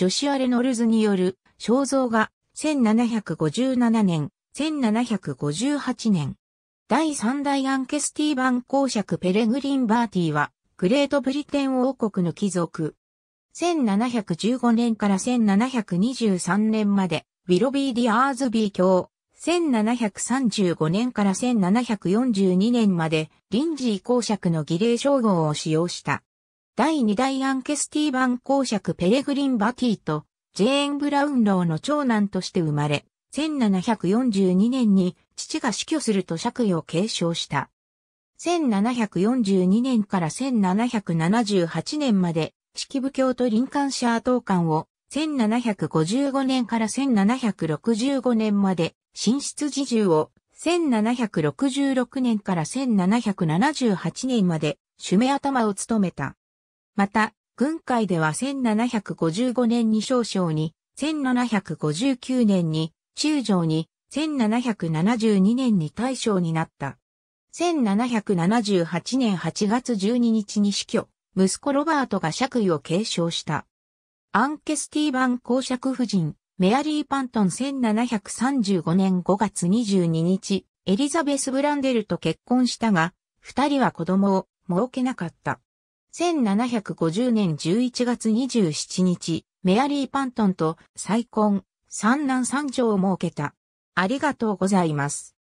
ジョシュア・レノルズによる肖像画、1757年、1758年。第三代アンケスティーバン公爵ペレグリン・バーティーは、グレートブリテン王国の貴族。1715年から1723年まで、ウィロビー・ディ・アーズビー卿。1735年から1742年まで臨時公爵の儀礼称号を使用した。第2代アンケスティーバン公爵ペレグリン・バティと、ジェーン・ブラウンローの長男として生まれ、1742年に父が死去すると爵位を継承した。1742年から1778年まで、式部教と林間シャー等官を、1755年から1765年まで、寝室自重を、1766年から1778年まで、主目頭を務めた。また、軍会では1755年に少将に、1759年に中将に、1772年に大将になった。1778年8月12日に死去、息子ロバートが爵位を継承した。アンケスティーバン公爵夫人、メアリー・パントン1735年5月22日、エリザベス・ブランデルと結婚したが、二人は子供を設けなかった。1750年11月27日、メアリー・パントンと再婚、三男三女を設けた。ありがとうございます。